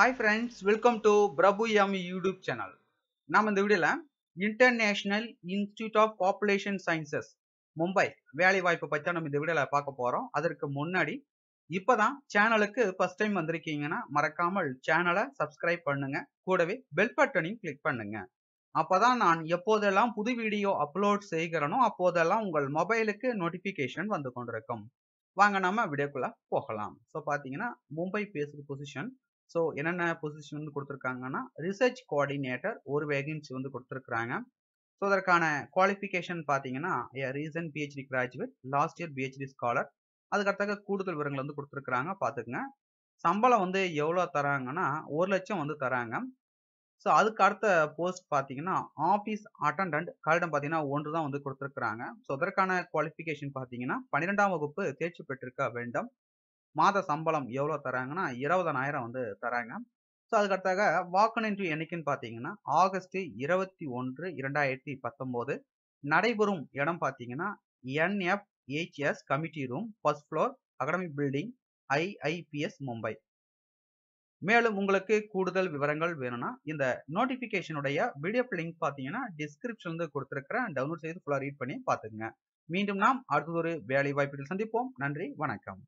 hi friends welcome to Prabhu M YouTube channel நாம் இந்த வீடியோவில் international institute of population sciences Mumbai வேலை வாய்ப்பை பற்றி நம்ம இந்த வீடியோவில் பார்க்க போகிறோம் அதற்கு முன்னாடி இப்போ தான் சேனலுக்கு ஃபஸ்ட் டைம் வந்திருக்கீங்கன்னா மறக்காமல் சேனலை சப்ஸ்கிரைப் பண்ணுங்க கூடவே பெல் பட்டனையும் கிளிக் அப்போ தான் நான் எப்போதெல்லாம் புது வீடியோ அப்லோட் செய்கிறனோ அப்போதெல்லாம் உங்கள் மொபைலுக்கு நோட்டிஃபிகேஷன் வந்து கொண்டிருக்கும் வாங்க நம்ம வீடியோக்குள்ள போகலாம் ஸோ பார்த்தீங்கன்னா மும்பை பேசுகிற பொசிஷன் ஸோ என்னென்ன பொசிஷன் வந்து கொடுத்துருக்காங்கன்னா ரிசர்ச் கோஆர்டினேட்டர் ஒரு வேகன்சி வந்து கொடுத்துருக்குறாங்க ஸோ அதற்கான குவாலிஃபிகேஷன் பார்த்தீங்கன்னா recent PhD graduate last year PhD scholar அதுக்கடுத்தாக கூடுதல் விவரங்கள் வந்து கொடுத்துருக்குறாங்க பார்த்துக்குங்க சம்பளம் வந்து எவ்வளோ தராங்கன்னா ஒரு லட்சம் வந்து தராங்க ஸோ அதுக்கு அடுத்த போஸ்ட் பார்த்தீங்கன்னா ஆஃபீஸ் அட்டண்டன்ட் கலடம் பார்த்தீங்கன்னா ஒன்று தான் வந்து கொடுத்துருக்குறாங்க ஸோ அதற்கான குவாலிஃபிகேஷன் பார்த்தீங்கன்னா பன்னிரெண்டாம் வகுப்பு தேர்ச்சி பெற்றிருக்க வேண்டும் மாத சம்பளம் எவ்வளோ தராங்கன்னா இருபதனாயிரம் வந்து தராங்க ஸோ அதுக்கடுத்தாக வாக்குநின்று என்னைக்குன்னு பார்த்தீங்கன்னா ஆகஸ்ட் இருபத்தி ஒன்று இரண்டாயிரத்தி பத்தொம்போது நடைபெறும் இடம் பார்த்தீங்கன்னா NFHS committee room first floor academic building IIPS Mumbai மேலும் உங்களுக்கு கூடுதல் விவரங்கள் வேணும்னா இந்த நோட்டிஃபிகேஷனுடைய பிடிஎஃப் லிங்க் பார்த்தீங்கன்னா டிஸ்கிரிப்ஷன்லேருந்து கொடுத்துருக்கிறேன் டவுன்லோட் செய்து ஃபுல்லாக ரீட் பண்ணி பார்த்துக்குங்க மீண்டும் நாம் அடுத்ததொரு வேலை வாய்ப்புகள் சந்திப்போம் நன்றி வணக்கம்